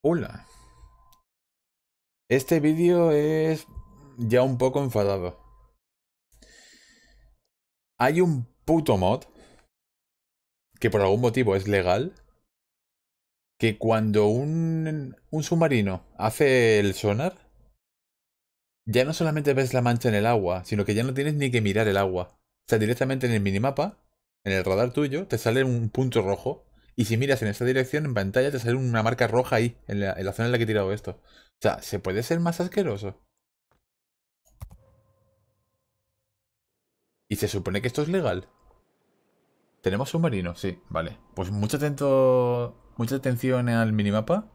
Hola. Este vídeo es ya un poco enfadado. Hay un puto mod que por algún motivo es legal que cuando un, un submarino hace el sonar ya no solamente ves la mancha en el agua, sino que ya no tienes ni que mirar el agua. O sea, directamente en el minimapa, en el radar tuyo, te sale un punto rojo y si miras en esta dirección, en pantalla te sale una marca roja ahí, en la, zona en la que he tirado esto. O sea, ¿se puede ser más asqueroso? ¿Y se supone que esto es legal? ¿Tenemos submarino? Sí, vale. Pues mucho atento, mucha atención al minimapa.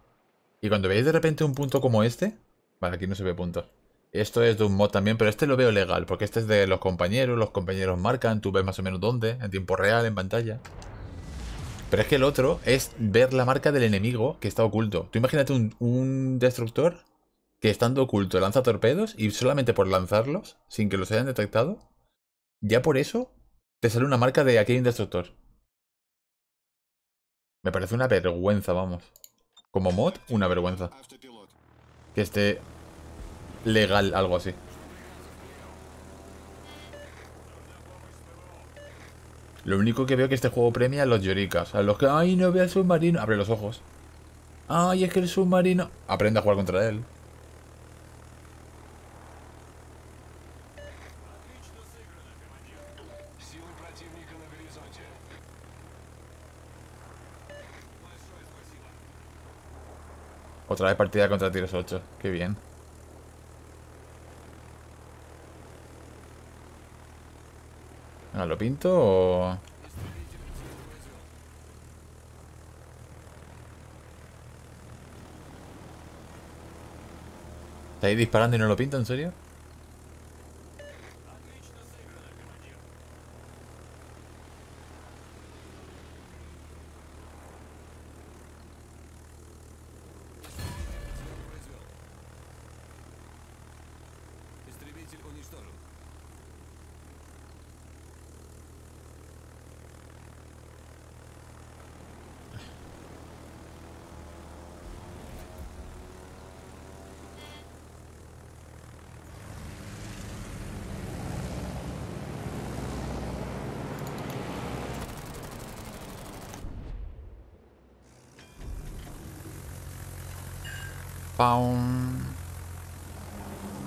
Y cuando veáis de repente un punto como este... Vale, aquí no se ve punto. Esto es de un mod también, pero este lo veo legal, porque este es de los compañeros, los compañeros marcan, tú ves más o menos dónde, en tiempo real, en pantalla. Pero es que el otro es ver la marca del enemigo que está oculto. Tú imagínate un, destructor que estando oculto lanza torpedos y solamente por lanzarlos, sin que los hayan detectado, ya por eso te sale una marca de aquel destructor. Me parece una vergüenza, vamos. Como mod, una vergüenza. Que esté legal algo así. Lo único que veo que este juego premia a los yorikas, A los que, ay, no veo al submarino. Abre los ojos. Ay, es que el submarino... Aprende a jugar contra él. Otra vez partida contra tiros 8. Qué bien. Ah, ¿Lo pinto o...? ¿Está ahí disparando y no lo pinto, en serio?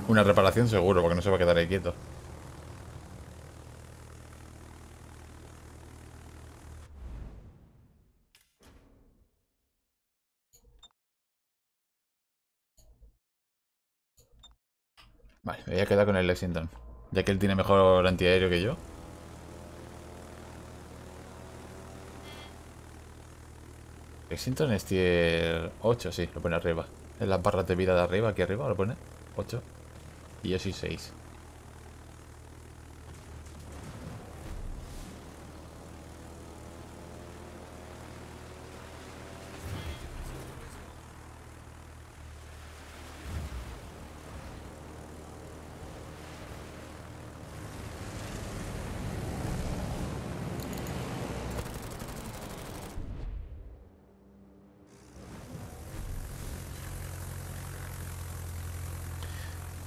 Una reparación seguro, porque no se va a quedar ahí quieto. Vale, me voy a quedar con el Lexington. Ya que él tiene mejor antiaéreo que yo. Lexington es tier 8, sí, lo pone arriba. En las barras de vida de arriba, aquí arriba, lo pone 8 y yo soy 6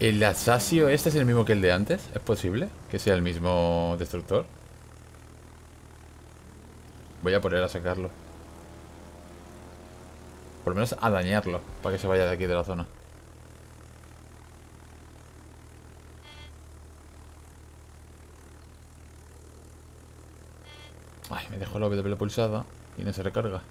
¿El Asasio este es el mismo que el de antes? ¿Es posible que sea el mismo destructor? Voy a poner a sacarlo. Por lo menos a dañarlo, para que se vaya de aquí de la zona. Ay, me dejó la W pulsada y no se recarga.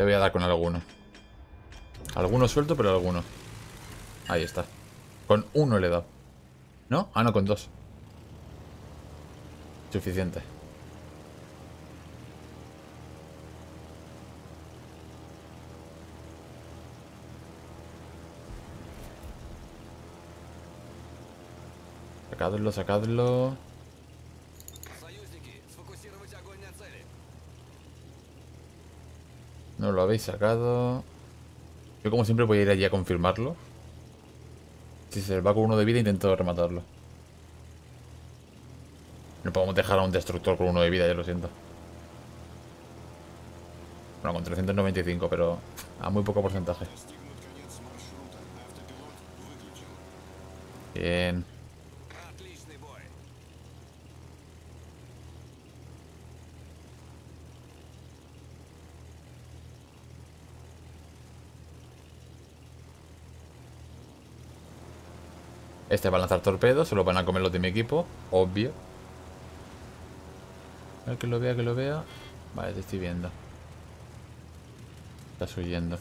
Le voy a dar con alguno. Alguno suelto, pero alguno. Ahí está. Con uno le he dado. ¿No? Ah, no, con dos. Suficiente. Sacadlo, sacadlo. lo habéis sacado. Yo como siempre voy a ir allí a confirmarlo. Si se va con uno de vida, intento rematarlo. No podemos dejar a un destructor con uno de vida, ya lo siento. Bueno, con 395, pero a muy poco porcentaje. Bien. Este va a lanzar torpedos, se lo van a comer los de mi equipo, obvio. A ver que lo vea, que lo vea. Vale, te estoy viendo. Está huyendo.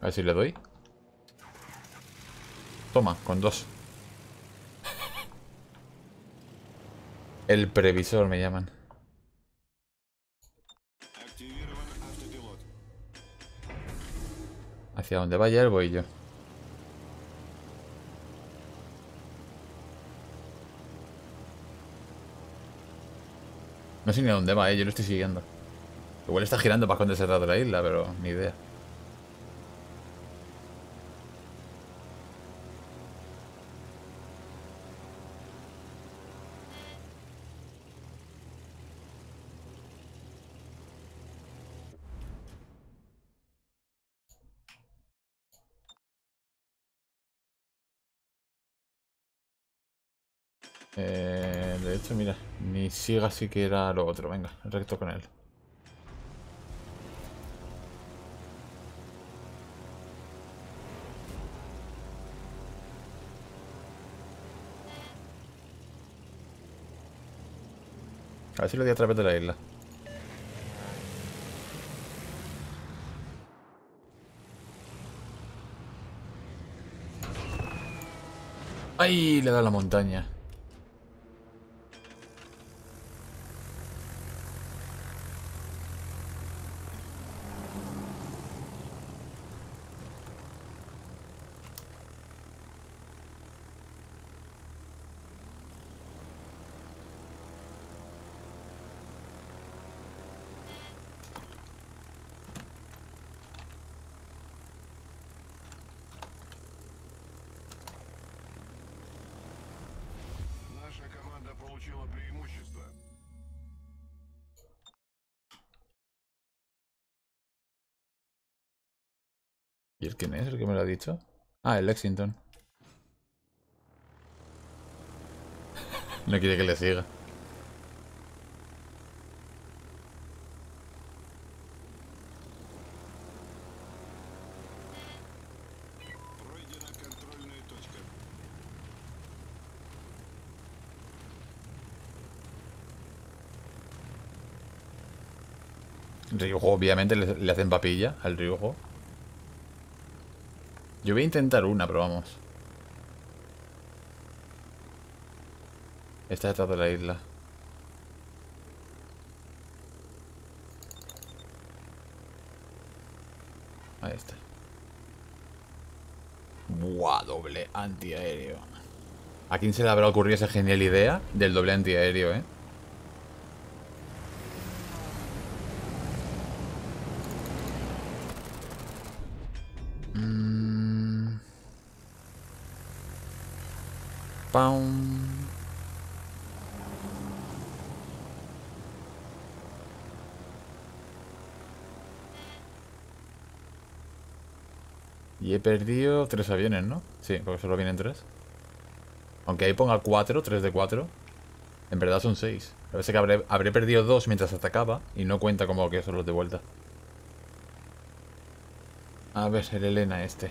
A ver si le doy. Toma, con dos. El previsor me llaman. Hacia donde vaya el voy yo. No sé ni a dónde va, ¿eh? yo lo estoy siguiendo. Igual está girando para esconderse lado de la isla, pero ni idea. Siga siquiera que era lo otro. Venga, recto con él. A ver si lo di a través de la isla. ¡Ay! Le da la montaña. ¿Y el quién es? ¿El que me lo ha dicho? Ah, el Lexington. no quiere que le siga. Ryujo obviamente le, hacen papilla al Ryujo. Yo voy a intentar una, pero vamos. Está detrás de la isla. Ahí está. Buah, doble antiaéreo. ¿A quién se le habrá ocurrido esa genial idea del doble antiaéreo, eh? perdido tres aviones, ¿no? Sí, porque solo vienen tres. Aunque ahí ponga cuatro, tres de cuatro. En verdad son seis. A veces que habré, perdido dos mientras atacaba y no cuenta como que son los de vuelta. A ver, el Elena este.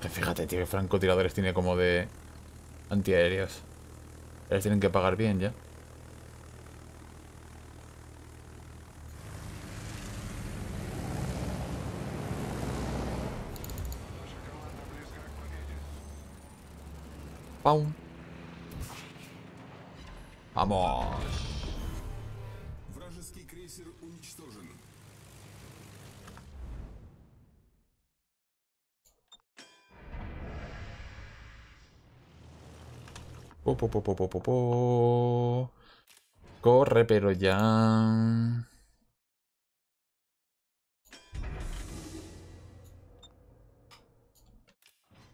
fíjate, tío, que francotiradores tiene como de antiaéreos. Ellos tienen que pagar bien ya. Vamos. Po, po, po, Corre, pero ya...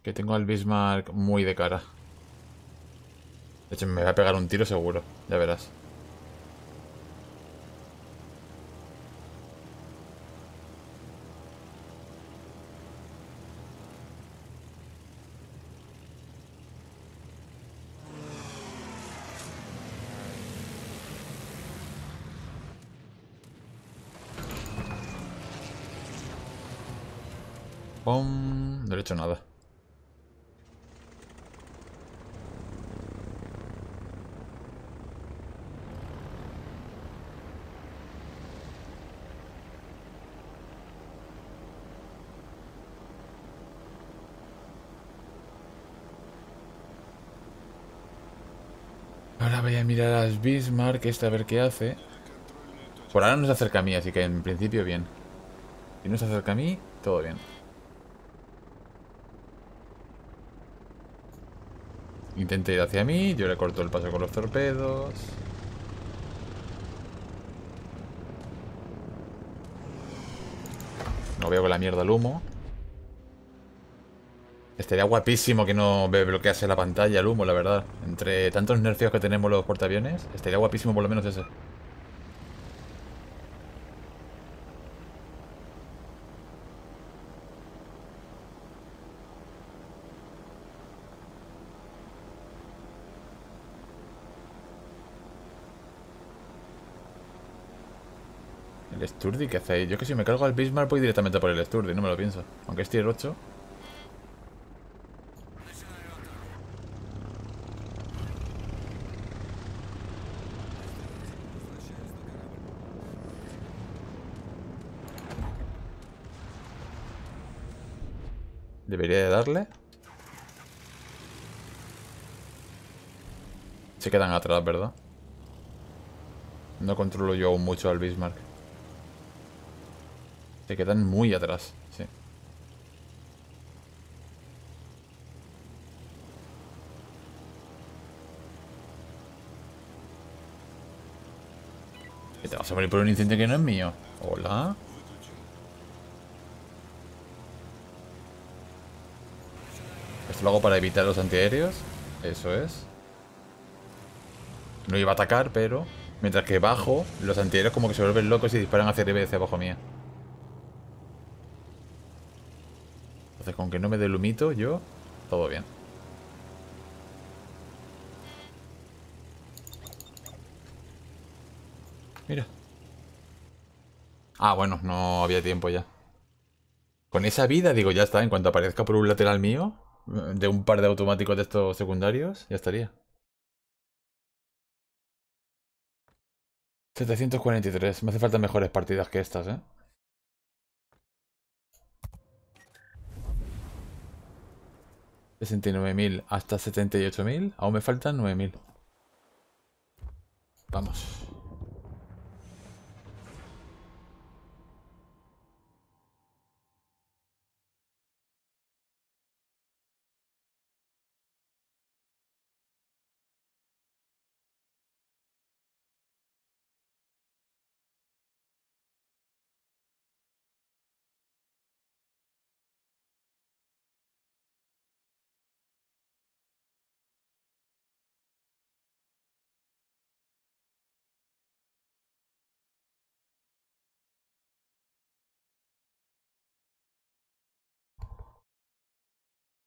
Que tengo al Bismarck muy de cara. De hecho, me va a pegar un tiro seguro. Ya verás. Pum. No he hecho nada. Mira las Bismarck, esta a ver qué hace. Por ahora no se acerca a mí, así que en principio bien. Si no se acerca a mí, todo bien. Intenta ir hacia mí, yo le corto el paso con los torpedos. No veo con la mierda el humo. Estaría guapísimo que no me bloquease la pantalla el humo, la verdad. Entre tantos nervios que tenemos los portaaviones, estaría guapísimo por lo menos ese. ¿El Sturdy qué hace ahí? Yo que si me cargo al Bismarck voy directamente por el Sturdy, no me lo pienso. Aunque es tier 8. Debería de darle. Se quedan atrás, ¿verdad? No controlo yo aún mucho al Bismarck. Se quedan muy atrás, sí. ¿Te vas a morir por un incidente que no es mío? Hola. lo hago para evitar los antiaéreos. Eso es. No iba a atacar, pero... Mientras que bajo, los antiaéreos como que se vuelven locos y disparan hacia arriba y hacia abajo mía. Entonces, con que no me dé lumito yo... Todo bien. Mira. Ah, bueno, no había tiempo ya. Con esa vida, digo, ya está. En cuanto aparezca por un lateral mío, de un par de automáticos de estos secundarios, ya estaría. 743. Me hace falta mejores partidas que estas, ¿eh? ¿69.000 hasta 78.000? Aún me faltan 9.000. Vamos.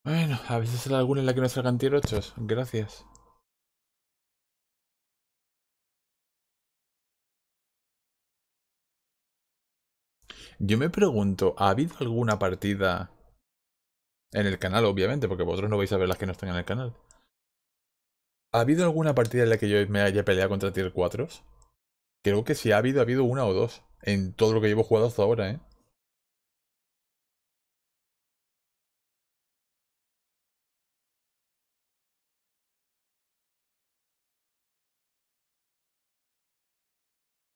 Bueno, a veces sale alguna en la que no salgan tier 8. Gracias. Yo me pregunto, ¿ha habido alguna partida en el canal, obviamente, porque vosotros no vais a ver las que no están en el canal? ¿Ha habido alguna partida en la que yo me haya peleado contra tier 4? Creo que si ha habido, ha habido una o dos. En todo lo que llevo jugado hasta ahora, ¿eh?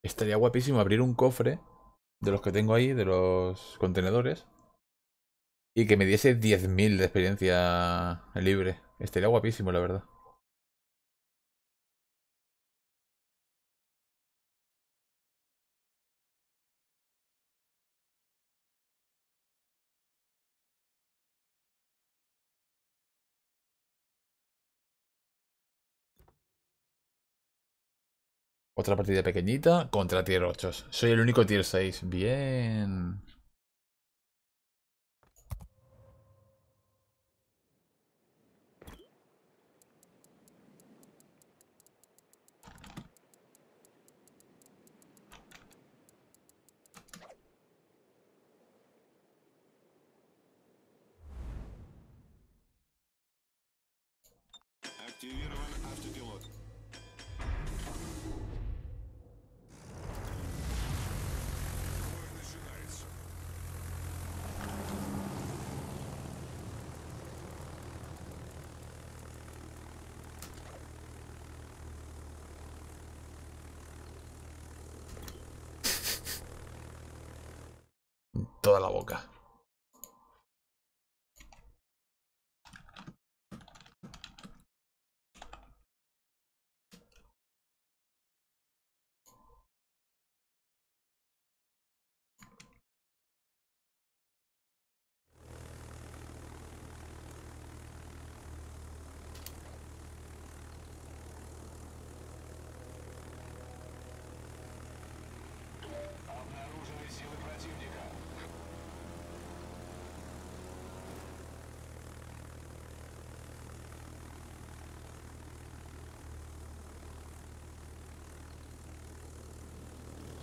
Estaría guapísimo abrir un cofre de los que tengo ahí, de los contenedores. Y que me diese 10.000 de experiencia libre. Estaría guapísimo, la verdad. Otra partida pequeñita contra tier 8. Soy el único tier 6. Bien. de la boca.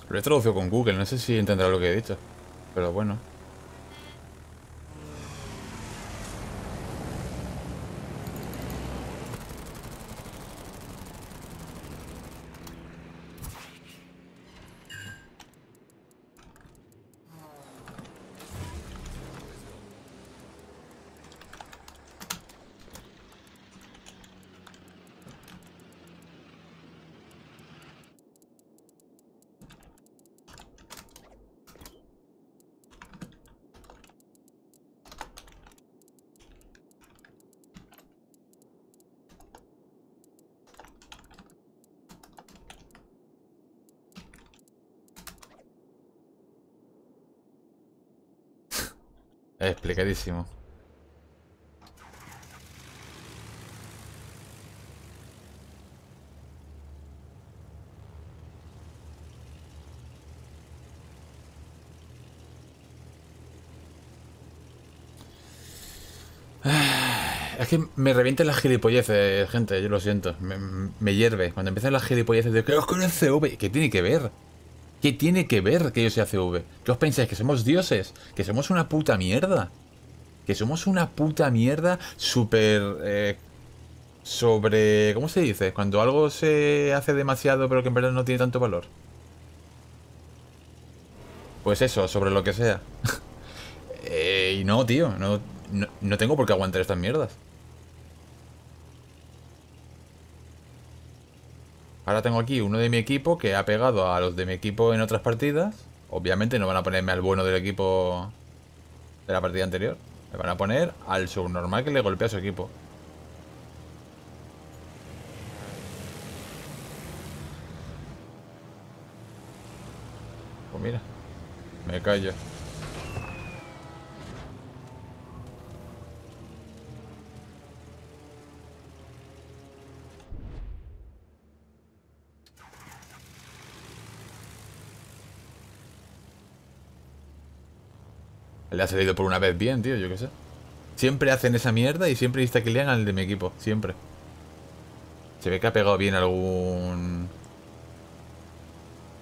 Lo he traducido con Google, no sé si entenderá lo que he dicho. Pero bueno. Explicadísimo. Es que me revientan las gilipolleces, eh, gente, yo lo siento. Me, hierve. Cuando empiezan las gilipolleces de ¿qué es con el CV, ¿qué tiene que ver? ¿Qué tiene que ver que yo sea CV? ¿Qué os pensáis? ¿Que somos dioses? ¿Que somos una puta mierda? ¿Que somos una puta mierda Super eh, sobre... ¿Cómo se dice? Cuando algo se hace demasiado pero que en verdad no tiene tanto valor. Pues eso, sobre lo que sea. Eh, y no, tío. No, no tengo por qué aguantar estas mierdas. Ahora tengo aquí uno de mi equipo que ha pegado a los de mi equipo en otras partidas. Obviamente no van a ponerme al bueno del equipo de la partida anterior. Me van a poner al subnormal que le golpea a su equipo. Pues mira, me callo. Le ha salido por una vez bien, tío, yo qué sé. Siempre hacen esa mierda y siempre está que lean al de mi equipo, siempre. Se ve que ha pegado bien algún...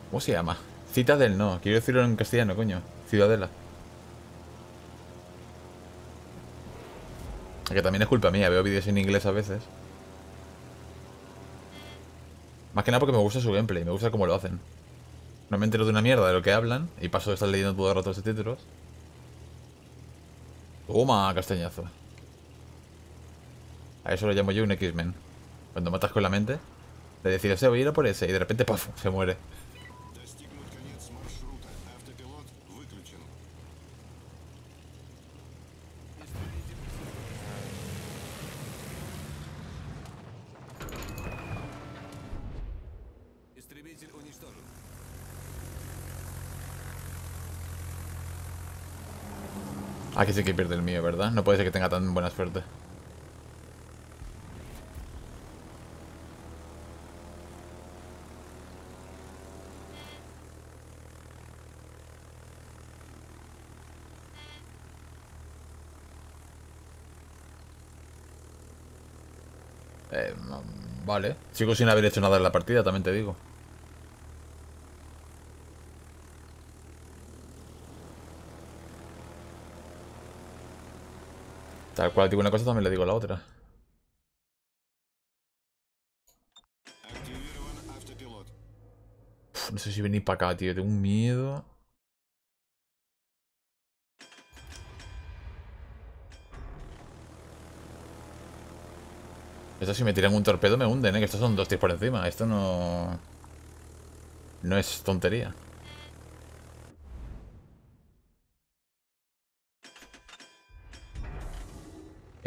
¿Cómo se llama? Citadel, no. Quiero decirlo en castellano, coño. Ciudadela. Que también es culpa mía. Veo vídeos en inglés a veces. Más que nada porque me gusta su gameplay. Me gusta cómo lo hacen. No me entero de una mierda de lo que hablan. Y paso de estar leyendo todo el rato los títulos Toma, castañazo. A eso lo llamo yo un X-Men. Cuando matas con la mente, de decir, sea, voy a ir a por ese, y de repente, ¡paf! se muere. Que sí que pierde el mío, ¿verdad? No puede ser que tenga tan buena suerte. Eh, vale. Sigo sin haber hecho nada en la partida, también te digo. cual digo una cosa también le digo la otra. no sé si venir para acá, tío. Tengo un miedo. Esto si me tiran un torpedo me hunden, ¿eh? Que estos son dos tiros por encima. Esto no... No es tontería.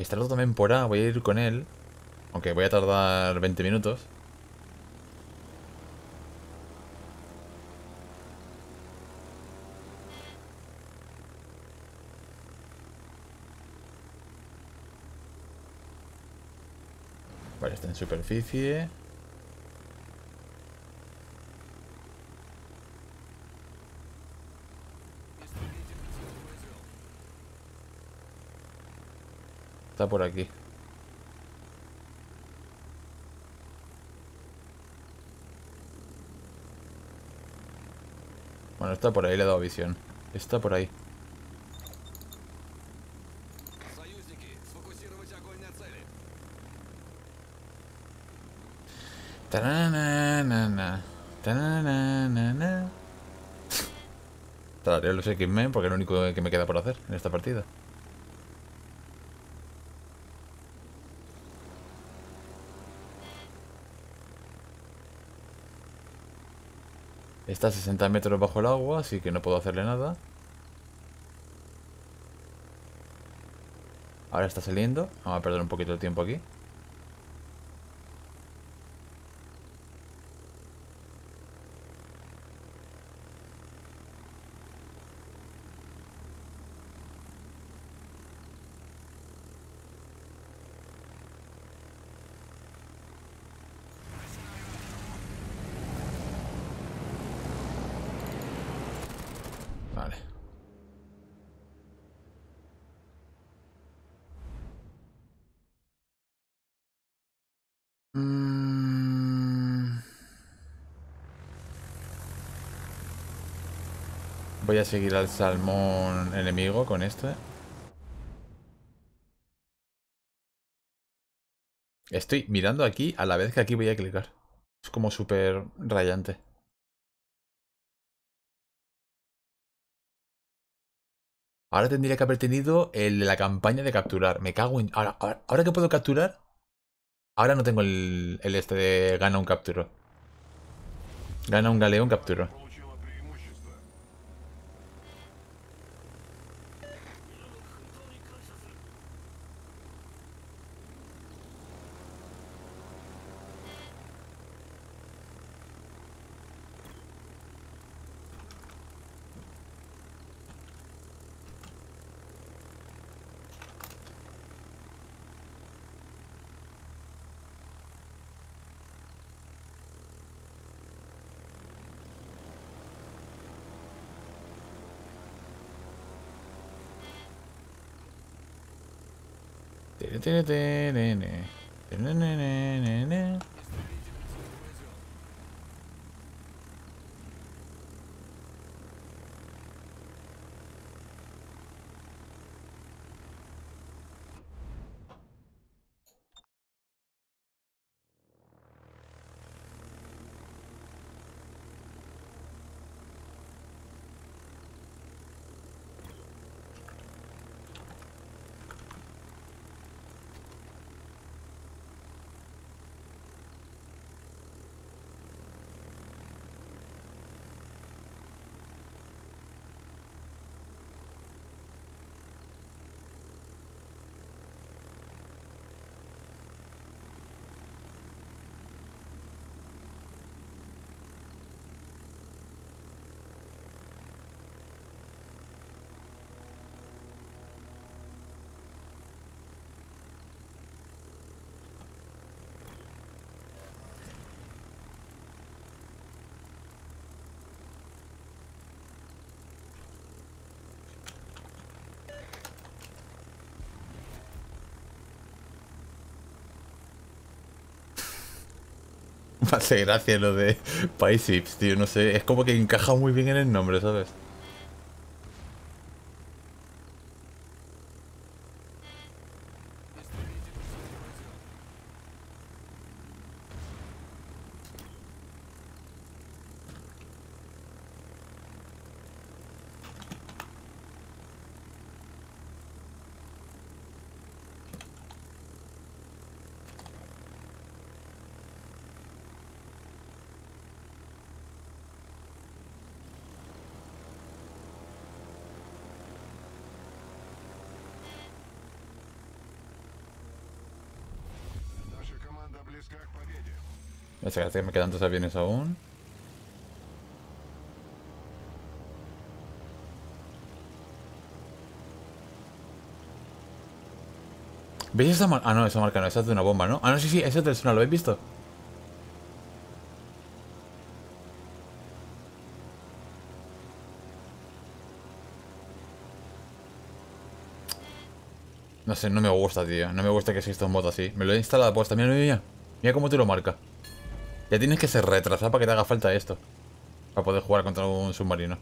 Está también por A voy a ir con él. Aunque voy a tardar 20 minutos. Vale, está en superficie. está por aquí. Bueno, está por ahí, le he dado visión. Está por ahí. na na. Tarareo los X-Men porque es lo único que me queda por hacer en esta partida. Está a 60 metros bajo el agua, así que no puedo hacerle nada. Ahora está saliendo. Vamos a perder un poquito de tiempo aquí. Voy a seguir al salmón enemigo con este. Estoy mirando aquí a la vez que aquí voy a clicar. Es como súper rayante. Ahora tendría que haber tenido el la campaña de capturar. Me cago en... Ahora, que puedo capturar... Ahora no tengo el, este de gana un capturo. Gana un galeón, capturo. てね me hace gracia lo de Paisips, tío. No sé, es como que encaja muy bien en el nombre, ¿sabes? Gracias, me quedan dos aviones aún. ¿Veis esa marca? Ah, no, esa marca no, esa es de una bomba, ¿no? Ah, no, sí, sí, esa es del ¿lo habéis visto? No sé, no me gusta, tío. No me gusta que exista un bot así. Me lo he instalado pues también mira, mira. Mira cómo te lo marca. Ya tienes que ser retrasado para que te haga falta esto. Para poder jugar contra un submarino.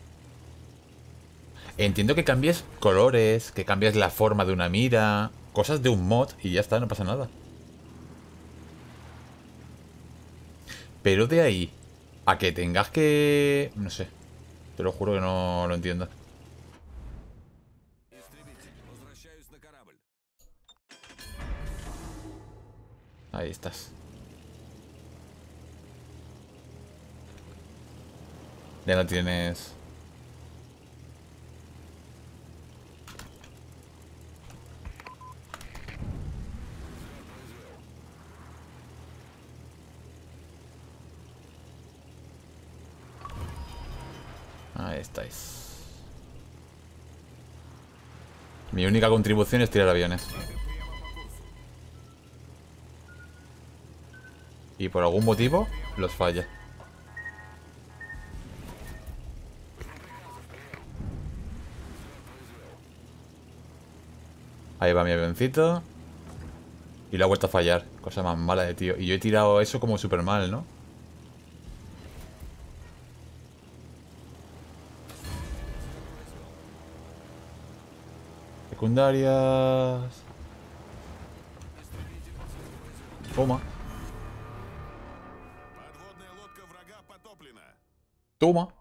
Entiendo que cambies colores, que cambies la forma de una mira, cosas de un mod y ya está, no pasa nada. Pero de ahí a que tengas que... No sé. Te lo juro que no lo entiendo. Ahí estás. Ya la tienes. Ahí estáis. Mi única contribución es tirar aviones. Y por algún motivo los falla. Ahí va mi avioncito. Y lo ha vuelto a fallar. Cosa más mala de tío. Y yo he tirado eso como súper mal, ¿no? Secundarias. Toma. Toma.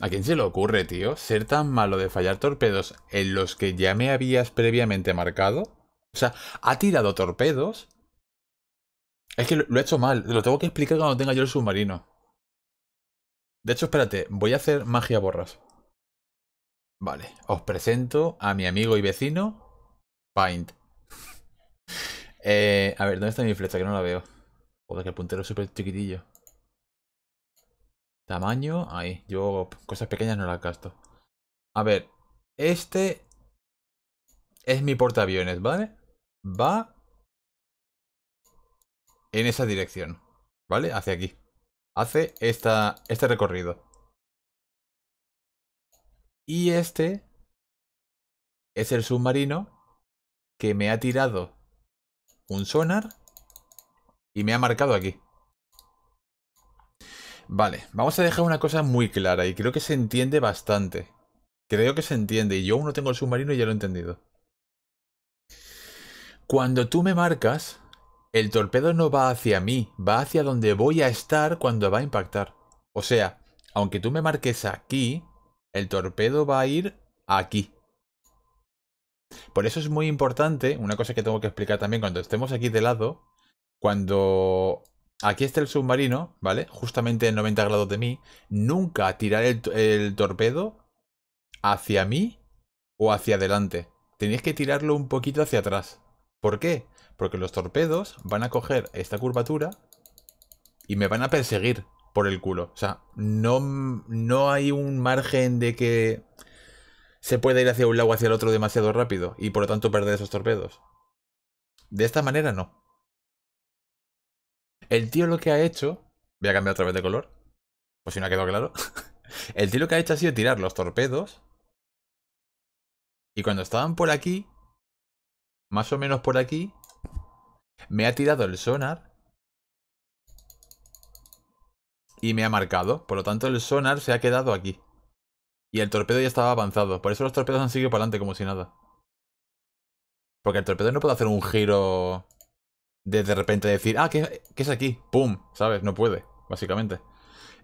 ¿A quién se le ocurre, tío? ¿Ser tan malo de fallar torpedos en los que ya me habías previamente marcado? O sea, ha tirado torpedos. Es que lo, he hecho mal. Lo tengo que explicar cuando tenga yo el submarino. De hecho, espérate. Voy a hacer magia borras. Vale. Os presento a mi amigo y vecino, Paint. Eh, a ver, ¿dónde está mi flecha? Que no la veo. Joder, que el puntero es súper chiquitillo. Tamaño, ahí. Yo cosas pequeñas no las gasto. A ver, este es mi portaaviones, ¿vale? Va en esa dirección, ¿vale? Hacia aquí. Hace esta, este recorrido. Y este es el submarino que me ha tirado un sonar y me ha marcado aquí. Vale, vamos a dejar una cosa muy clara y creo que se entiende bastante. Creo que se entiende y yo aún no tengo el submarino y ya lo he entendido. Cuando tú me marcas, el torpedo no va hacia mí, va hacia donde voy a estar cuando va a impactar. O sea, aunque tú me marques aquí, el torpedo va a ir aquí. Por eso es muy importante, una cosa que tengo que explicar también cuando estemos aquí de lado, cuando Aquí está el submarino, ¿vale? Justamente en 90 grados de mí. Nunca tirar el, torpedo hacia mí o hacia adelante. Tenéis que tirarlo un poquito hacia atrás. ¿Por qué? Porque los torpedos van a coger esta curvatura y me van a perseguir por el culo. O sea, no, no hay un margen de que se pueda ir hacia un lado o hacia el otro demasiado rápido y por lo tanto perder esos torpedos. De esta manera no. El tío lo que ha hecho. Voy a cambiar otra vez de color. Pues si no ha quedado claro. El tío lo que ha hecho ha sido tirar los torpedos. Y cuando estaban por aquí. Más o menos por aquí. Me ha tirado el sonar. Y me ha marcado. Por lo tanto, el sonar se ha quedado aquí. Y el torpedo ya estaba avanzado. Por eso los torpedos han seguido para adelante como si nada. Porque el torpedo no puede hacer un giro de repente decir, ah, ¿qué, qué es aquí? ¡Pum! ¿Sabes? No puede, básicamente.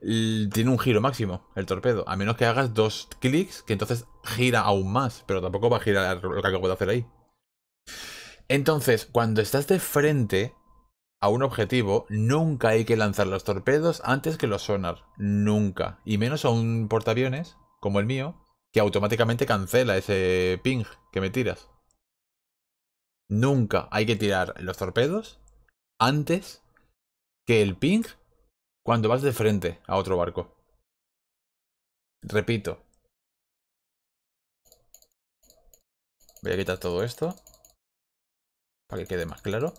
tiene un giro máximo, el torpedo. A menos que hagas dos clics, que entonces gira aún más. Pero tampoco va a girar lo que acabo de hacer ahí. Entonces, cuando estás de frente a un objetivo, nunca hay que lanzar los torpedos antes que los sonar. Nunca. Y menos a un portaaviones, como el mío, que automáticamente cancela ese ping que me tiras nunca hay que tirar los torpedos antes que el ping cuando vas de frente a otro barco. Repito. Voy a quitar todo esto para que quede más claro.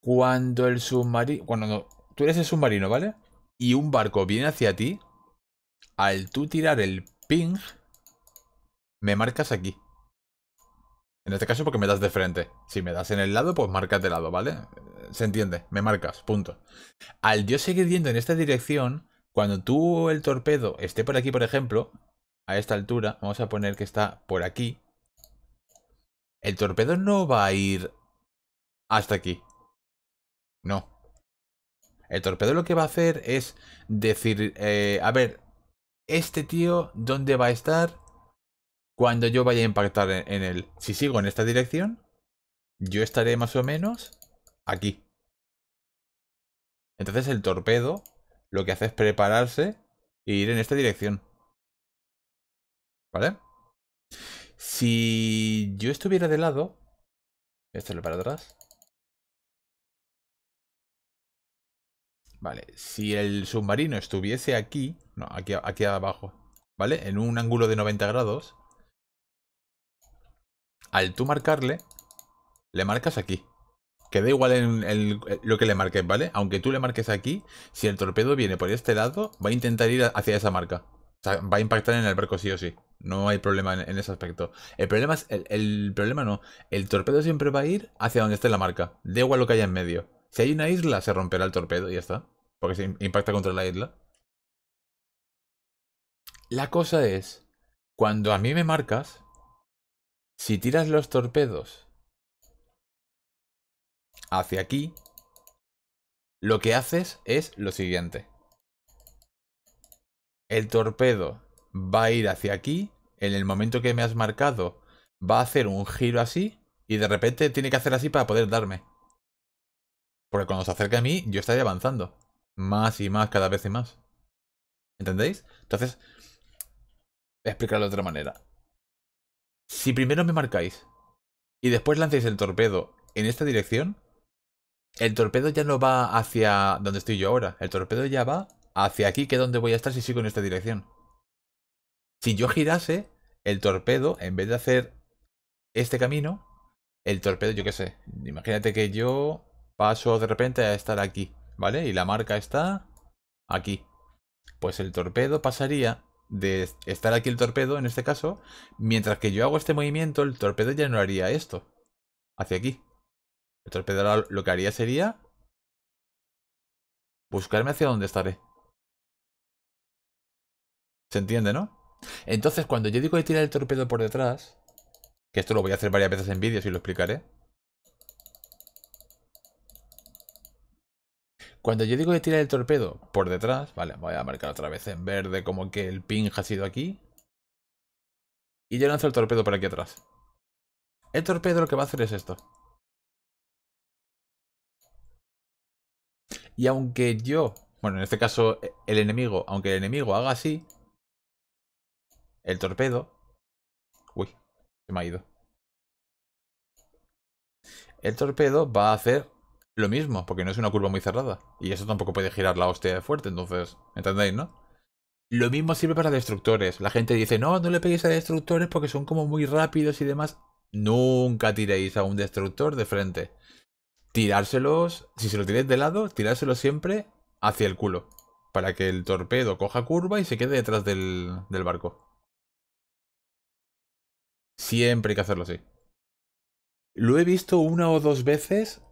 Cuando el submarino... Cuando no, tú eres el submarino, ¿vale? Y un barco viene hacia ti, al tú tirar el ping, me marcas aquí. En este caso porque me das de frente. Si me das en el lado, pues de lado, ¿vale? Se entiende, me marcas, punto. Al yo seguir yendo en esta dirección, cuando tú el torpedo esté por aquí, por ejemplo, a esta altura, vamos a poner que está por aquí, el torpedo no va a ir hasta aquí. No. El torpedo lo que va a hacer es decir, eh, a ver, este tío, ¿dónde va a estar? cuando yo vaya a impactar en, el... él. Si sigo en esta dirección, yo estaré más o menos aquí. Entonces el torpedo lo que hace es prepararse e ir en esta dirección. ¿Vale? Si yo estuviera de lado... esto lo para atrás. Vale, si el submarino estuviese aquí... No, aquí, aquí abajo. ¿Vale? En un ángulo de 90 grados al tú marcarle, le marcas aquí. Que da igual en eh, lo que le marques, ¿vale? Aunque tú le marques aquí, si el torpedo viene por este lado, va a intentar ir hacia esa marca. O sea, va a impactar en el barco sí o sí. No hay problema en, ese aspecto. El problema es, el, problema no. El torpedo siempre va a ir hacia donde esté la marca. Da igual lo que haya en medio. Si hay una isla, se romperá el torpedo y ya está. Porque se impacta contra la isla. La cosa es, cuando a mí me marcas, si tiras los torpedos hacia aquí, lo que haces es lo siguiente. El torpedo va a ir hacia aquí, en el momento que me has marcado va a hacer un giro así y de repente tiene que hacer así para poder darme. Porque cuando se acerca a mí yo estaría avanzando. Más y más, cada vez y más. ¿Entendéis? Entonces, voy explicarlo de otra manera. Si primero me marcáis y después lancéis el torpedo en esta dirección, el torpedo ya no va hacia donde estoy yo ahora. El torpedo ya va hacia aquí, que es donde voy a estar si sigo en esta dirección. Si yo girase, el torpedo, en vez de hacer este camino, el torpedo, yo qué sé. Imagínate que yo paso de repente a estar aquí, ¿vale? Y la marca está aquí. Pues el torpedo pasaría de estar aquí el torpedo, en este caso, mientras que yo hago este movimiento, el torpedo ya no haría esto, hacia aquí. El torpedo lo que haría sería buscarme hacia donde estaré. ¿Se entiende, no? Entonces, cuando yo digo de tirar el torpedo por detrás, que esto lo voy a hacer varias veces en vídeos y lo explicaré, Cuando yo digo que tira el torpedo por detrás, vale, voy a marcar otra vez en verde como que el ping ha sido aquí. Y yo lanzo el torpedo por aquí atrás. El torpedo lo que va a hacer es esto. Y aunque yo, bueno, en este caso el enemigo, aunque el enemigo haga así, el torpedo... Uy, se me ha ido. El torpedo va a hacer lo mismo, porque no es una curva muy cerrada. Y eso tampoco puede girar la hostia de fuerte, entonces, ¿entendéis, no? Lo mismo sirve para destructores. La gente dice, no, no le peguéis a destructores porque son como muy rápidos y demás. Nunca tiréis a un destructor de frente. Tirárselos, si se lo tiréis de lado, tirárselo siempre hacia el culo. Para que el torpedo coja curva y se quede detrás del, del barco. Siempre hay que hacerlo así. Lo he visto una o dos veces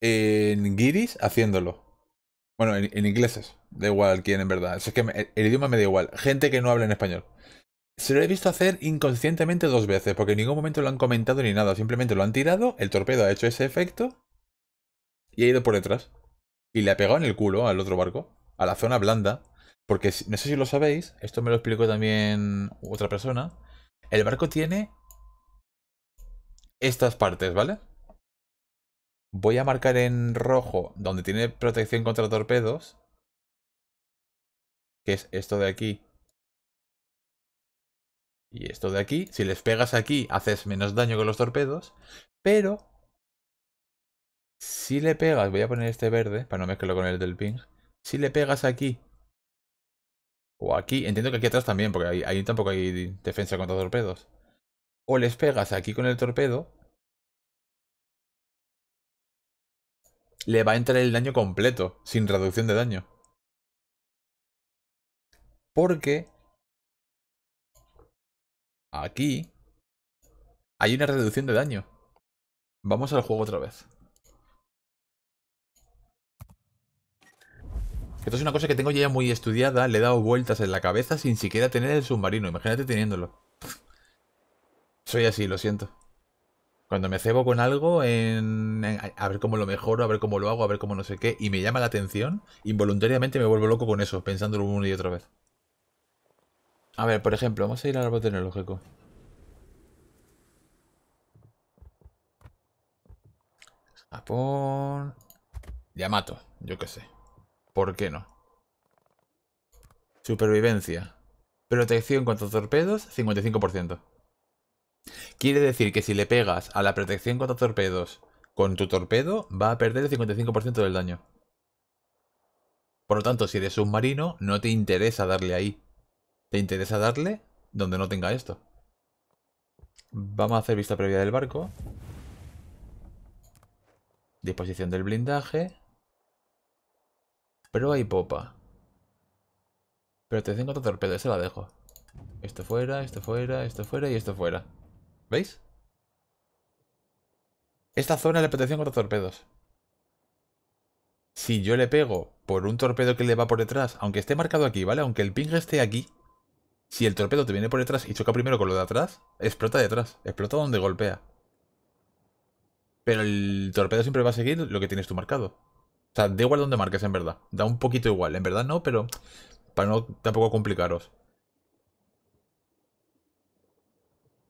en guiris haciéndolo. Bueno, en, ingleses. Da igual quién, en verdad. es que el, el, idioma me da igual. Gente que no habla en español. Se lo he visto hacer inconscientemente dos veces, porque en ningún momento lo han comentado ni nada. Simplemente lo han tirado, el torpedo ha hecho ese efecto y ha ido por detrás. Y le ha pegado en el culo al otro barco, a la zona blanda. Porque no sé si lo sabéis, esto me lo explicó también otra persona. El barco tiene estas partes, ¿vale? Voy a marcar en rojo donde tiene protección contra torpedos. Que es esto de aquí. Y esto de aquí. Si les pegas aquí, haces menos daño con los torpedos. Pero... Si le pegas, voy a poner este verde para no mezclarlo con el del ping. Si le pegas aquí o aquí, entiendo que aquí atrás también, porque ahí, tampoco hay defensa contra torpedos. O les pegas aquí con el torpedo, le va a entrar el daño completo, sin reducción de daño. Porque aquí hay una reducción de daño. Vamos al juego otra vez. Esto es una cosa que tengo ya muy estudiada, le he dado vueltas en la cabeza sin siquiera tener el submarino. Imagínate teniéndolo. Soy así, lo siento. Cuando me cebo con algo, a ver cómo lo mejoro, a ver cómo lo hago, a ver cómo no sé qué, y me llama la atención, involuntariamente me vuelvo loco con eso, pensándolo una y otra vez. A ver, por ejemplo, vamos a ir al árbol tecnológico. Japón. Yamato, yo qué sé. ¿Por qué no? Supervivencia. Protección contra torpedos, 55%. Quiere decir que si le pegas a la protección contra torpedos con tu torpedo, va a perder el 55% del daño. Por lo tanto, si eres submarino, no te interesa darle ahí. Te interesa darle donde no tenga esto. Vamos a hacer vista previa del barco. Disposición del blindaje. Pero hay popa. Protección contra torpedos, esa la dejo. Esto fuera, esto fuera, esto fuera y esto fuera. ¿Veis? Esta zona es de protección contra torpedos. Si yo le pego por un torpedo que le va por detrás, aunque esté marcado aquí, ¿vale? Aunque el ping esté aquí, si el torpedo te viene por detrás y choca primero con lo de atrás, explota detrás, explota donde golpea. Pero el torpedo siempre va a seguir lo que tienes tú marcado. O sea, da igual donde marques, en verdad. Da un poquito igual. En verdad no, pero para no tampoco complicaros.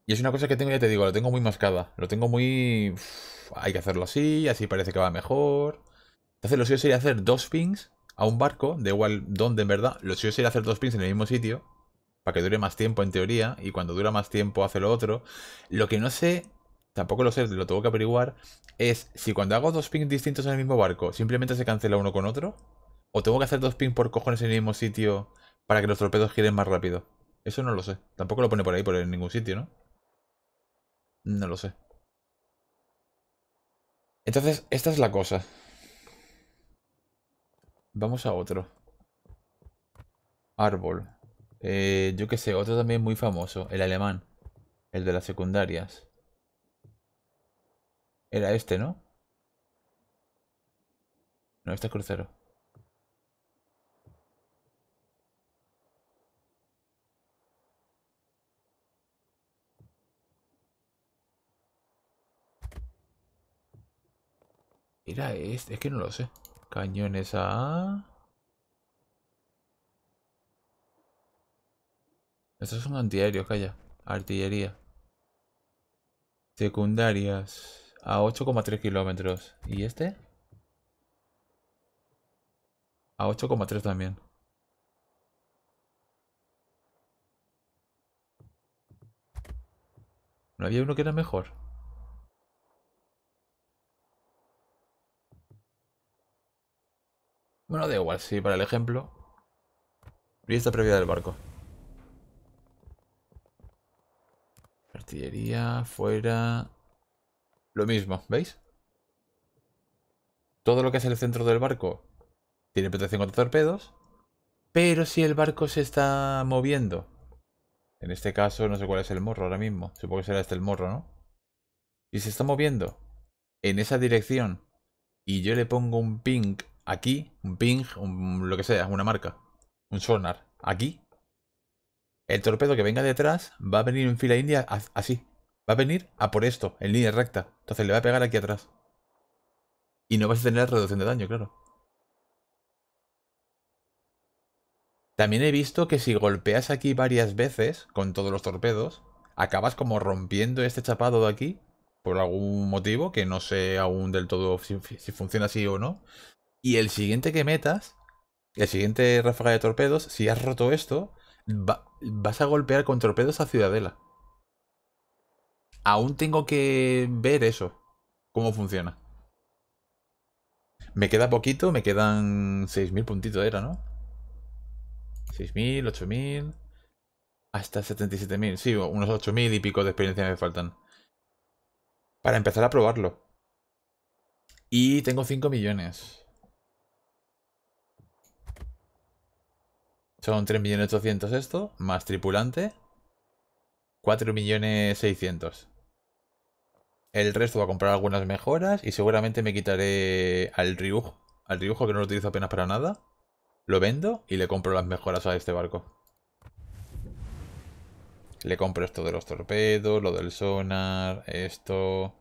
Y es una cosa que tengo, ya te digo, lo tengo muy mascada. Lo tengo muy... hay que hacerlo así, así parece que va mejor. Entonces lo suyo sería hacer dos pings a un barco, da igual dónde en verdad. Lo suyo sería hacer dos pings en el mismo sitio, para que dure más tiempo en teoría, y cuando dura más tiempo hace lo otro. Lo que no sé, tampoco lo sé, lo tengo que averiguar, es si cuando hago dos pings distintos en el mismo barco, simplemente se cancela uno con otro, o tengo que hacer dos pings por cojones en el mismo sitio para que los torpedos giren más rápido. Eso no lo sé. Tampoco lo pone por ahí, por en ningún sitio, ¿no? No lo sé. Entonces, esta es la cosa. Vamos a otro. Árbol. Eh, yo qué sé, otro también muy famoso, el alemán. El de las secundarias. Era este, ¿no? No, este es crucero. Era este, es que no lo sé. Cañones A. Estos son antiaéreos, calla. Artillería. Secundarias. A 8,3 kilómetros. ¿Y este? A 8,3 también. ¿No había uno que era mejor? Bueno, da igual, sí, para el ejemplo. Vista previa del barco. Artillería, fuera... Lo mismo, ¿veis? Todo lo que es el centro del barco tiene protección contra torpedos. Pero si el barco se está moviendo... En este caso, no sé cuál es el morro ahora mismo. Supongo que será este el morro, ¿no? Si se está moviendo en esa dirección y yo le pongo un ping aquí, un ping, lo que sea, una marca, un sonar, aquí, el torpedo que venga detrás va a venir en fila india así. Va a venir a por esto, en línea recta. Entonces le va a pegar aquí atrás. Y no vas a tener reducción de daño, claro. También he visto que si golpeas aquí varias veces con todos los torpedos, acabas como rompiendo este chapado de aquí por algún motivo, que no sé aún del todo si funciona así o no. Y el siguiente que metas, el siguiente ráfaga de torpedos, si has roto esto, vas a golpear con torpedos a Ciudadela. Aún tengo que ver eso, cómo funciona. Me queda poquito, me quedan 6.000 puntitos era, ¿no? 6.000, 8.000, hasta 77.000. Sí, unos 8.000 y pico de experiencia me faltan. Para empezar a probarlo. Y tengo 5 millones. Son 3.800.000 esto, más tripulante. 4.600.000. El resto va a comprar algunas mejoras y seguramente me quitaré al río Al Ryujo que no lo utilizo apenas para nada. Lo vendo y le compro las mejoras a este barco. Le compro esto de los torpedos, lo del sonar, esto...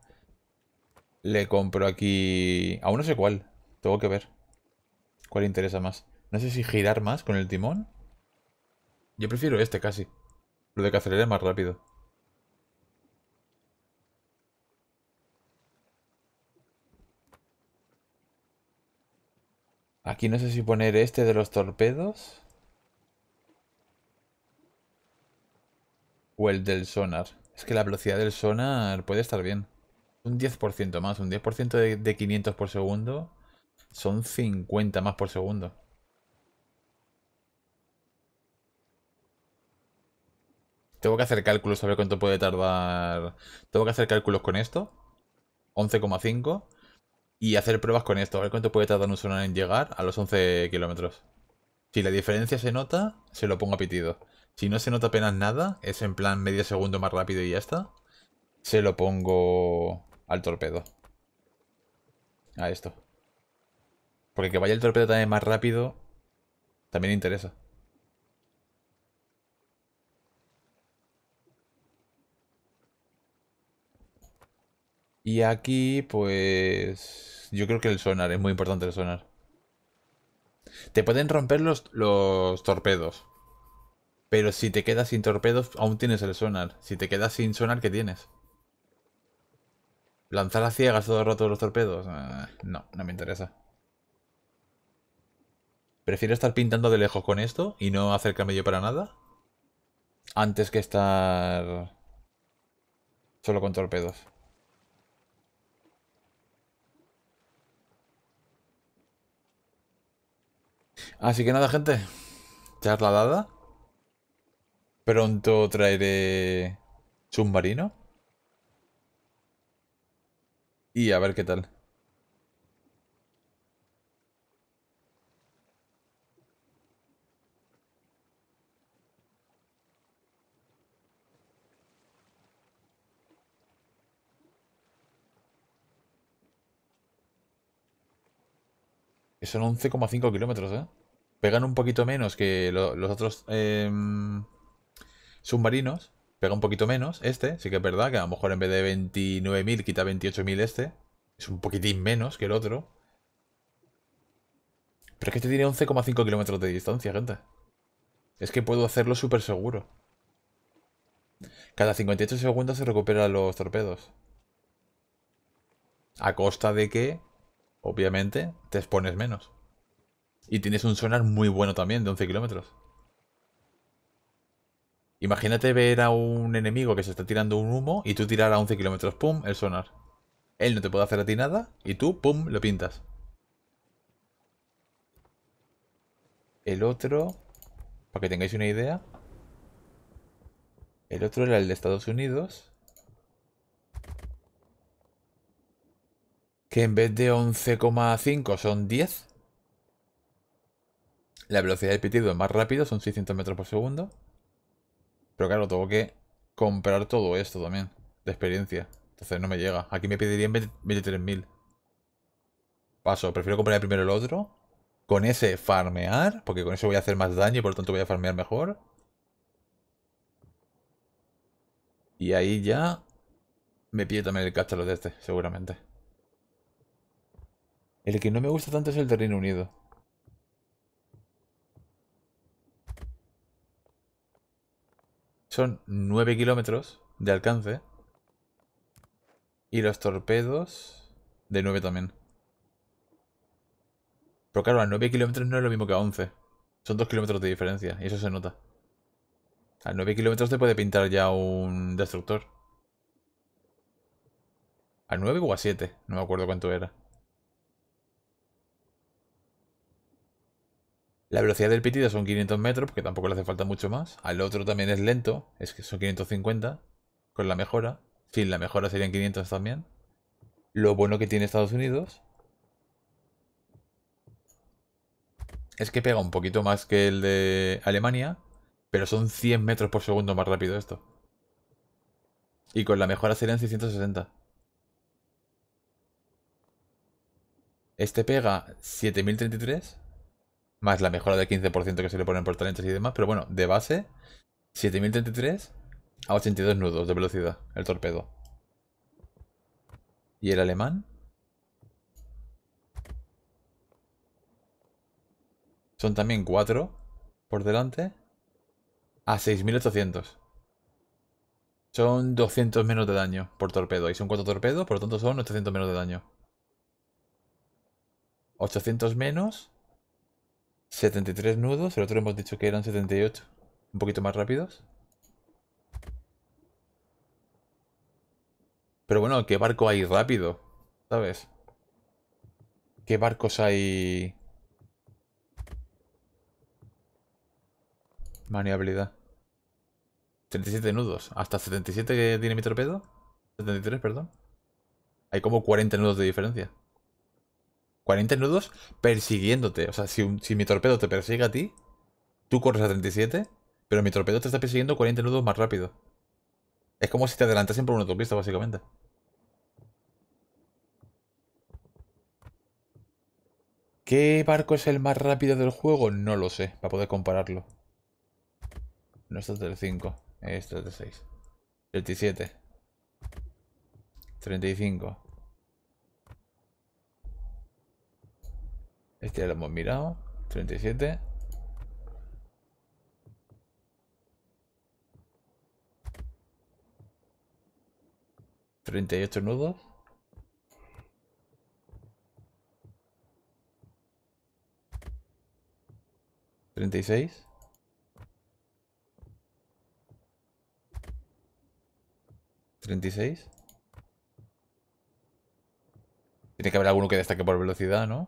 Le compro aquí... Aún no sé cuál. Tengo que ver. ¿Cuál interesa más? No sé si girar más con el timón. Yo prefiero este casi. Lo de que acelere más rápido. Aquí no sé si poner este de los torpedos. O el del sonar. Es que la velocidad del sonar puede estar bien. Un 10% más. Un 10% de, de 500 por segundo. Son 50 más por segundo. Tengo que hacer cálculos a ver cuánto puede tardar. Tengo que hacer cálculos con esto. 11,5. Y hacer pruebas con esto. A ver cuánto puede tardar un sonar en llegar a los 11 kilómetros. Si la diferencia se nota, se lo pongo a pitido. Si no se nota apenas nada, es en plan medio segundo más rápido y ya está. Se lo pongo al torpedo. A esto. Porque que vaya el torpedo también más rápido, también interesa. Y aquí, pues... Yo creo que el sonar, es muy importante el sonar. Te pueden romper los, los torpedos. Pero si te quedas sin torpedos, aún tienes el sonar. Si te quedas sin sonar, ¿qué tienes? ¿Lanzar a ciegas todo el rato los torpedos? Ah, no, no me interesa. Prefiero estar pintando de lejos con esto y no acercarme yo para nada. Antes que estar... Solo con torpedos. Así que nada, gente. Charla dada. Pronto traeré submarino. Y a ver qué tal. son 11,5 kilómetros, ¿eh? pegan un poquito menos que los otros em, submarinos. Pega un poquito menos este, sí que es verdad que a lo mejor en vez de 29.000 quita 28.000 este. Es un poquitín menos que el otro. Pero es que este tiene 11,5 kilómetros de distancia, gente. Es que puedo hacerlo súper seguro. Cada 58 segundos se recuperan los torpedos. A costa de que, obviamente, te expones menos. Y tienes un sonar muy bueno también, de 11 kilómetros. Imagínate ver a un enemigo que se está tirando un humo y tú tirar a 11 kilómetros, pum, el sonar. Él no te puede hacer a ti nada y tú, pum, lo pintas. El otro, para que tengáis una idea, el otro era el de Estados Unidos. Que en vez de 11,5 son 10. La velocidad de pitido es más rápido, son 600 metros por segundo. Pero claro, tengo que comprar todo esto también, de experiencia. Entonces no me llega. Aquí me pedirían 23.000. Paso, prefiero comprar primero el otro. Con ese farmear, porque con eso voy a hacer más daño y por lo tanto voy a farmear mejor. Y ahí ya me pide también el cacharro de este, seguramente. El que no me gusta tanto es el terreno Reino Unido. Son 9 kilómetros de alcance. Y los torpedos de 9 también. Pero claro, a 9 kilómetros no es lo mismo que a 11. Son 2 kilómetros de diferencia y eso se nota. A 9 kilómetros te puede pintar ya un destructor. ¿A 9 o a 7? No me acuerdo cuánto era. La velocidad del pitido son 500 metros, porque tampoco le hace falta mucho más. Al otro también es lento, es que son 550 con la mejora. Sin la mejora serían 500 también. Lo bueno que tiene Estados Unidos es que pega un poquito más que el de Alemania, pero son 100 metros por segundo más rápido esto. Y con la mejora serían 660. Este pega 7033 más la mejora de 15% que se le ponen por talentos y demás. Pero bueno, de base, 7033 a 82 nudos de velocidad, el torpedo. ¿Y el alemán? Son también 4 por delante a 6800. Son 200 menos de daño por torpedo. Y son 4 torpedos, por lo tanto son 800 menos de daño. 800 menos 73 nudos, el otro hemos dicho que eran 78. Un poquito más rápidos. Pero bueno, ¿qué barco hay rápido? ¿Sabes? ¿Qué barcos hay...? Maniabilidad. 37 nudos. ¿Hasta 77 que tiene mi torpedo? 73, perdón. Hay como 40 nudos de diferencia. 40 nudos persiguiéndote. O sea, si, mi torpedo te persigue a ti, tú corres a 37, pero mi torpedo te está persiguiendo 40 nudos más rápido. Es como si te adelantasen por una autopista, básicamente. ¿Qué barco es el más rápido del juego? No lo sé, para poder compararlo. No es este es 6. 37. 35. Este ya lo hemos mirado. 37. ¿38 nudos? ¿36? ¿36? Tiene que haber alguno que destaque por velocidad, ¿no?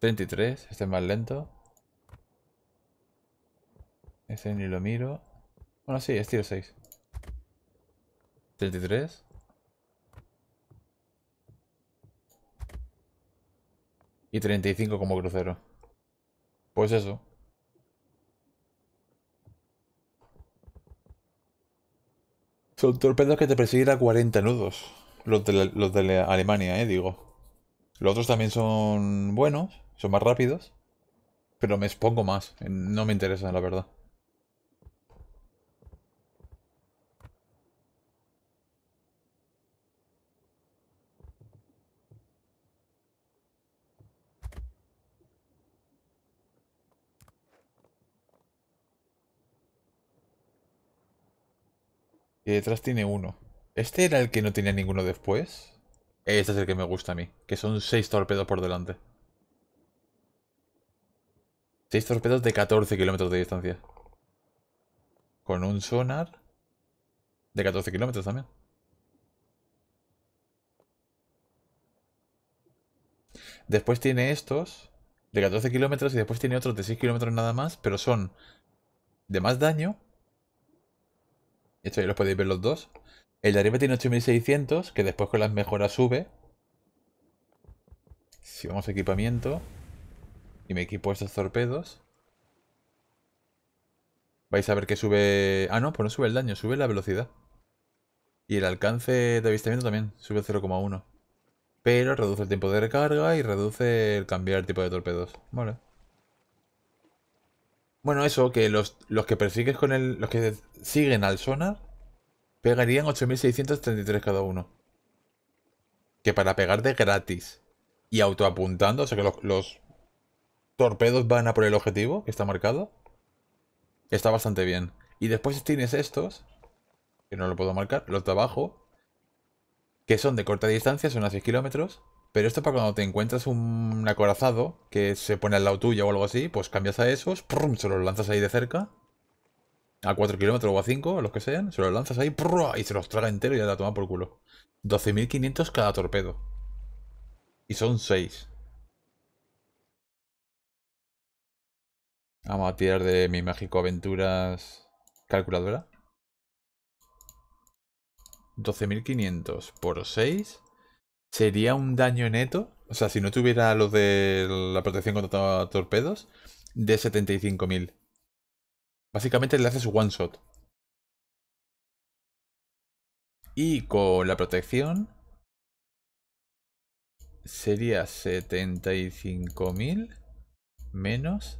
33, este es más lento. Ese ni lo miro. Bueno, sí, es tiro 6. 33. Y 35 como crucero. Pues eso. Son torpedos que te persiguen a 40 nudos. Los de, Alemania, eh, digo. Los otros también son buenos. Son más rápidos. Pero me expongo más. No me interesa, la verdad. Y detrás tiene uno. ¿Este era el que no tenía ninguno después? Este es el que me gusta a mí, que son seis torpedos por delante. 6 torpedos de 14 kilómetros de distancia. Con un sonar de 14 kilómetros también. Después tiene estos de 14 kilómetros y después tiene otros de 6 kilómetros nada más, pero son de más daño. Esto ya los podéis ver los dos. El de arriba tiene 8600, que después con las mejoras sube. Si vamos a equipamiento... Y me equipo estos torpedos. Vais a ver que sube... Ah, no, pues no sube el daño, sube la velocidad. Y el alcance de avistamiento también, sube 0,1. Pero reduce el tiempo de recarga y reduce el cambiar el tipo de torpedos. Vale. Bueno, eso, que los, que persigues con el... Los que siguen al sonar pegarían 8.633 cada uno. Que para pegar de gratis y autoapuntando, o sea que los torpedos van a por el objetivo que está marcado. Está bastante bien. Y después tienes estos, que no lo puedo marcar, los de abajo, que son de corta distancia, son a 6 kilómetros. Pero esto para cuando te encuentras un acorazado que se pone al lado tuyo o algo así, pues cambias a esos, ¡prum! se los lanzas ahí de cerca. A 4 kilómetros o a 5, a los que sean, se los lanzas ahí y se los traga entero y ya la toma por culo. 12.500 cada torpedo. Y son 6. Vamos a tirar de mi mágico aventuras calculadora. 12.500 por 6 sería un daño neto. O sea, si no tuviera lo de la protección contra torpedos, de 75.000. Básicamente le haces one shot. Y con la protección sería 75.000 menos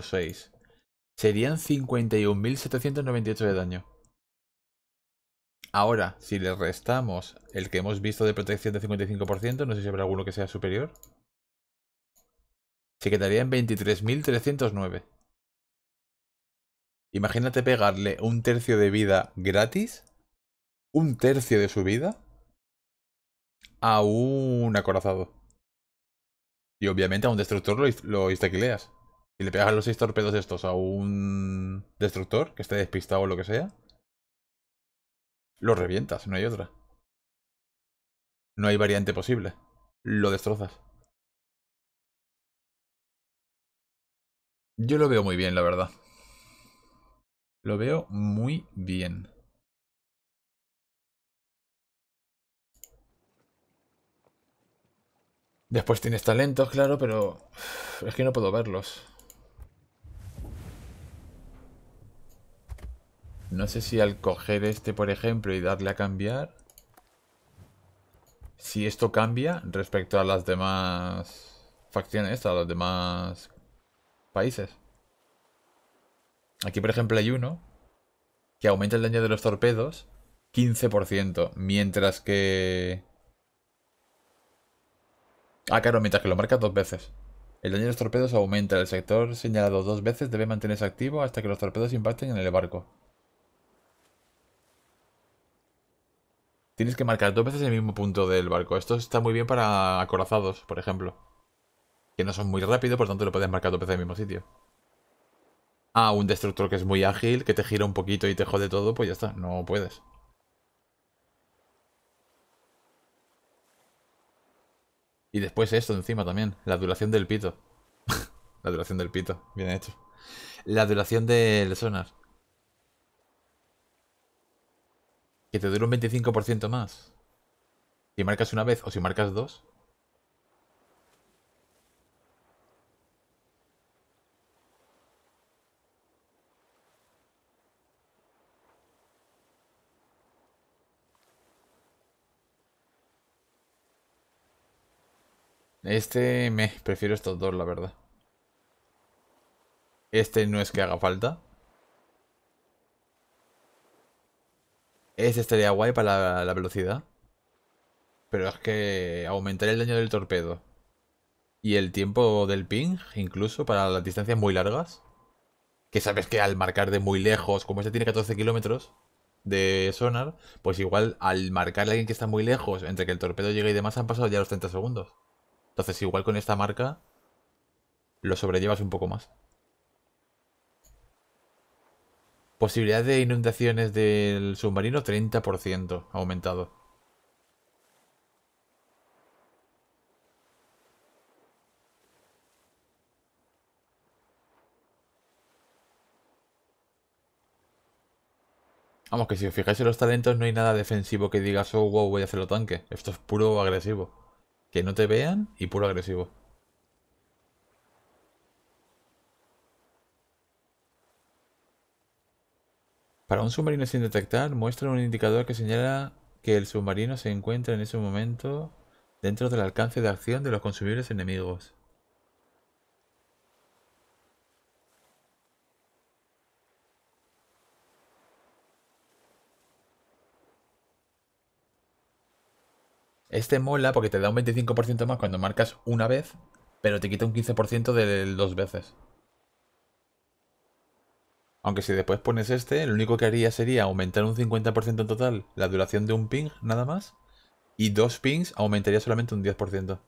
6. Serían 51.798 de daño. Ahora, si le restamos el que hemos visto de protección de 55%, no sé si habrá alguno que sea superior. Se quedaría en 23.309. Imagínate pegarle un tercio de vida gratis, un tercio de su vida, a un acorazado. Y obviamente a un destructor lo, lo y le pegas los seis torpedos estos a un destructor que esté despistado o lo que sea, lo revientas, no hay otra. No hay variante posible. Lo destrozas. Yo lo veo muy bien, la verdad. Lo veo muy bien. Después tienes talentos, claro, pero es que no puedo verlos. No sé si al coger este, por ejemplo, y darle a cambiar... Si esto cambia respecto a las demás facciones, a los demás países. Aquí, por ejemplo, hay uno que aumenta el daño de los torpedos 15%, mientras que... Ah, claro, mientras que lo marca dos veces. El daño de los torpedos aumenta. El sector señalado dos veces debe mantenerse activo hasta que los torpedos impacten en el barco. Tienes que marcar dos veces el mismo punto del barco. Esto está muy bien para acorazados, por ejemplo. Que no son muy rápidos, por tanto lo puedes marcar dos veces en el mismo sitio. Ah, un destructor que es muy ágil, que te gira un poquito y te jode todo, pues ya está, no puedes. Y después esto encima también, la duración del pito. la duración del pito, bien hecho. La duración del sonar. que te dure un 25% más. Si marcas una vez o si marcas dos. Este me prefiero estos dos, la verdad. Este no es que haga falta. Este estaría guay para la, velocidad. Pero es que aumentar el daño del torpedo y el tiempo del ping, incluso para las distancias muy largas, que sabes que al marcar de muy lejos, como este tiene 14 kilómetros de sonar, pues igual al marcar a alguien que está muy lejos, entre que el torpedo llegue y demás, han pasado ya los 30 segundos. Entonces igual con esta marca lo sobrellevas un poco más. Posibilidad de inundaciones del submarino 30% aumentado. Vamos, que si os fijáis en los talentos no hay nada defensivo que digas, oh, wow, voy a hacerlo tanque. Esto es puro agresivo. Que no te vean y puro agresivo. Para un submarino sin detectar, muestra un indicador que señala que el submarino se encuentra en ese momento dentro del alcance de acción de los consumibles enemigos. Este mola porque te da un 25% más cuando marcas una vez, pero te quita un 15% de dos veces. Aunque si después pones este, lo único que haría sería aumentar un 50% en total la duración de un ping, nada más. Y dos pings aumentaría solamente un 10%.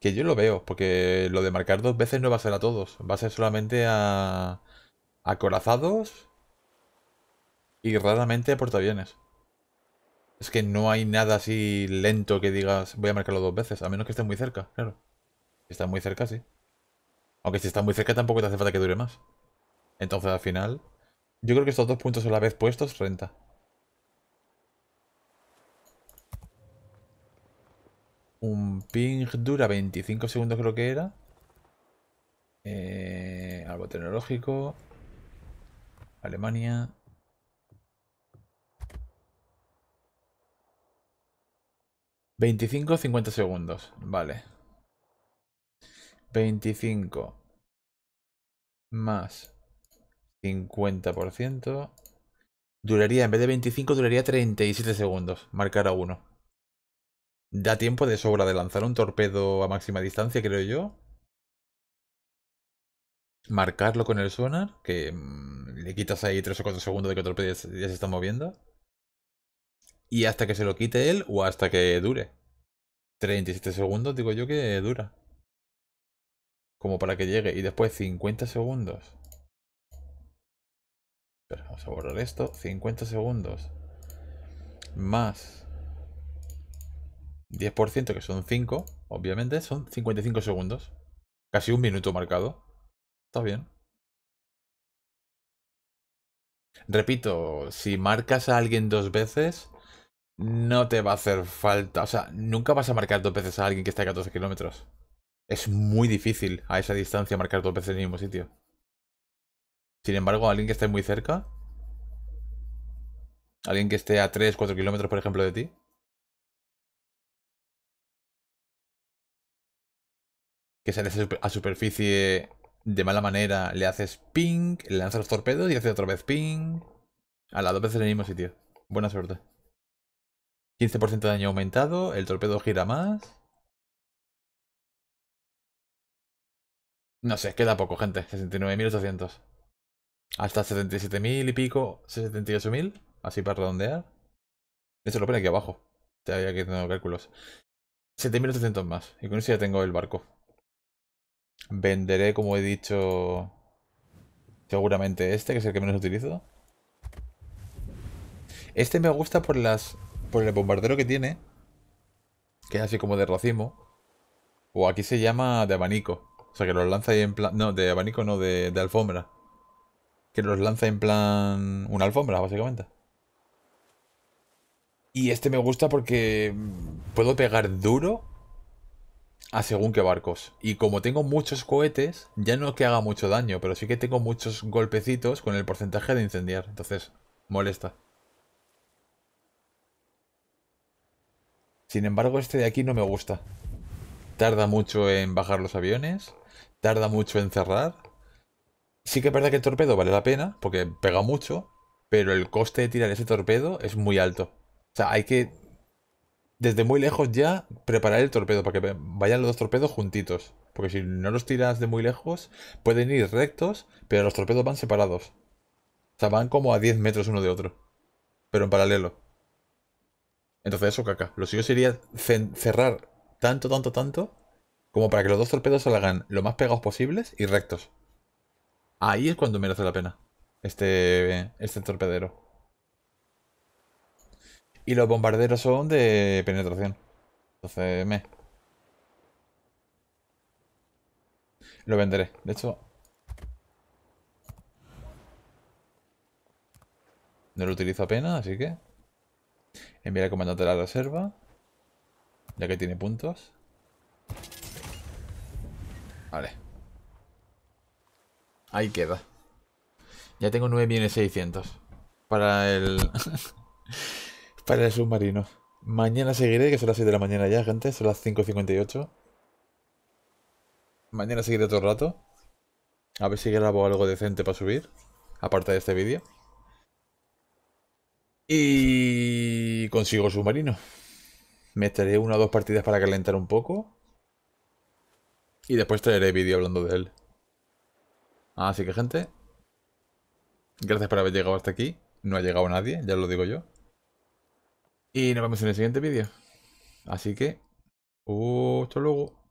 Que yo lo veo, porque lo de marcar dos veces no va a ser a todos. Va a ser solamente a... Acorazados. Y raramente a portaviones. Es que no hay nada así lento que digas voy a marcarlo dos veces, a menos que esté muy cerca, claro. está muy cerca, sí. Aunque si está muy cerca tampoco te hace falta que dure más. Entonces al final, yo creo que estos dos puntos a la vez puestos renta. Un ping dura 25 segundos creo que era. Eh, algo tecnológico. Alemania. ¿25 50 segundos? Vale. 25 más 50%. Duraría, en vez de 25, duraría 37 segundos. Marcar a uno. Da tiempo de sobra de lanzar un torpedo a máxima distancia, creo yo. Marcarlo con el sonar, que mm, le quitas ahí 3 o 4 segundos de que el torpedo ya se está moviendo. Y hasta que se lo quite él o hasta que dure. 37 segundos, digo yo que dura como para que llegue. Y después 50 segundos. vamos a borrar esto. 50 segundos. Más 10%, que son 5, obviamente, son 55 segundos. Casi un minuto marcado. Está bien. Repito, si marcas a alguien dos veces, no te va a hacer falta. O sea, nunca vas a marcar dos veces a alguien que está a 14 kilómetros. Es muy difícil a esa distancia marcar dos veces en el mismo sitio. Sin embargo, alguien que esté muy cerca, alguien que esté a 3, 4 kilómetros, por ejemplo, de ti, que sale a superficie de mala manera, le haces ping, le lanzas los torpedos y hace otra vez ping. A la dos veces en el mismo sitio. Buena suerte. 15% de daño aumentado, el torpedo gira más. No sé, queda poco, gente. 69.800. Hasta 77.000 y pico, 78.000. Así para redondear. Eso lo pone aquí abajo. ya había que tengo cálculos. 7.800 más. Y con eso ya tengo el barco. Venderé, como he dicho, seguramente este, que es el que menos utilizo. Este me gusta por las por el bombardero que tiene, que es así como de racimo. O aquí se llama de abanico. O sea, que los lanza ahí en plan... No, de abanico no, de, de alfombra. Que los lanza en plan... Una alfombra, básicamente. Y este me gusta porque puedo pegar duro a según qué barcos. Y como tengo muchos cohetes, ya no que haga mucho daño, pero sí que tengo muchos golpecitos con el porcentaje de incendiar. Entonces, molesta. Sin embargo, este de aquí no me gusta. Tarda mucho en bajar los aviones tarda mucho en cerrar. Sí que es verdad que el torpedo vale la pena, porque pega mucho, pero el coste de tirar ese torpedo es muy alto. O sea, hay que, desde muy lejos ya, preparar el torpedo para que vayan los dos torpedos juntitos. Porque si no los tiras de muy lejos, pueden ir rectos, pero los torpedos van separados. O sea, van como a 10 metros uno de otro, pero en paralelo. Entonces eso, caca. Lo suyo sería cerrar tanto, tanto, tanto, como para que los dos torpedos salgan lo más pegados posibles y rectos. Ahí es cuando merece la pena. Este, este torpedero. Y los bombarderos son de penetración. Entonces, me. Lo venderé. De hecho... No lo utilizo apenas, así que... Enviar al comandante a la reserva. Ya que tiene puntos. Vale. Ahí queda. Ya tengo 9.600. Para el... para el submarino. Mañana seguiré, que son las 6 de la mañana ya, gente. Son las 5.58. Mañana seguiré todo el rato. A ver si grabo algo decente para subir. Aparte de este vídeo. Y consigo el submarino. Meteré una o dos partidas para calentar un poco. Y después traeré vídeo hablando de él. Así que, gente. Gracias por haber llegado hasta aquí. No ha llegado nadie, ya lo digo yo. Y nos vemos en el siguiente vídeo. Así que... Hasta luego.